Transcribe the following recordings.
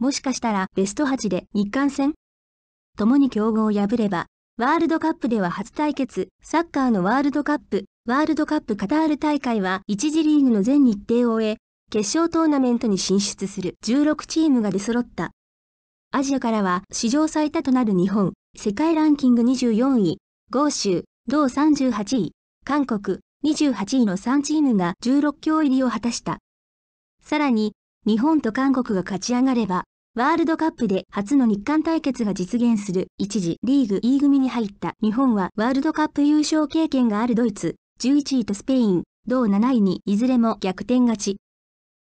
もしかしたらベスト8で日韓戦共に強豪を破れば、ワールドカップでは初対決、サッカーのワールドカップ、ワールドカップカタール大会は1次リーグの全日程を終え、決勝トーナメントに進出する16チームが出揃った。アジアからは史上最多となる日本、世界ランキング24位、豪州、同38位、韓国、28位の3チームが16強入りを果たした。さらに、日本と韓国が勝ち上がれば、ワールドカップで初の日韓対決が実現する一時リーグ E 組に入った日本はワールドカップ優勝経験があるドイツ、11位とスペイン、同7位にいずれも逆転勝ち。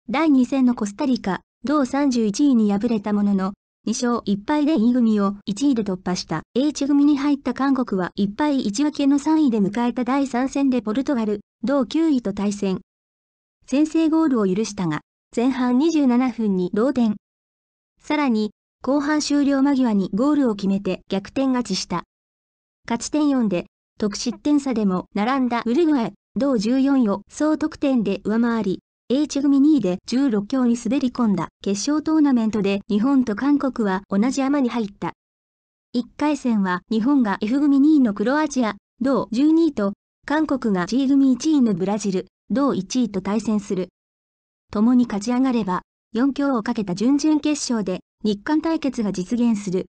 第2戦のコスタリカ、同31位に敗れたものの、2勝1敗で E 組を1位で突破した H 組に入った韓国は1敗1分けの3位で迎えた第3戦でポルトガル、同9位と対戦。先制ゴールを許したが、前半27分に同点。さらに、後半終了間際にゴールを決めて逆転勝ちした。勝ち点4で、得失点差でも並んだウルグアイ、同14位を総得点で上回り、H 組2位で16強に滑り込んだ決勝トーナメントで日本と韓国は同じ山に入った。1回戦は日本が F 組2位のクロアチア、同12位と、韓国が G 組1位のブラジル、同1位と対戦する。共に勝ち上がれば、4強をかけた準々決勝で日韓対決が実現する。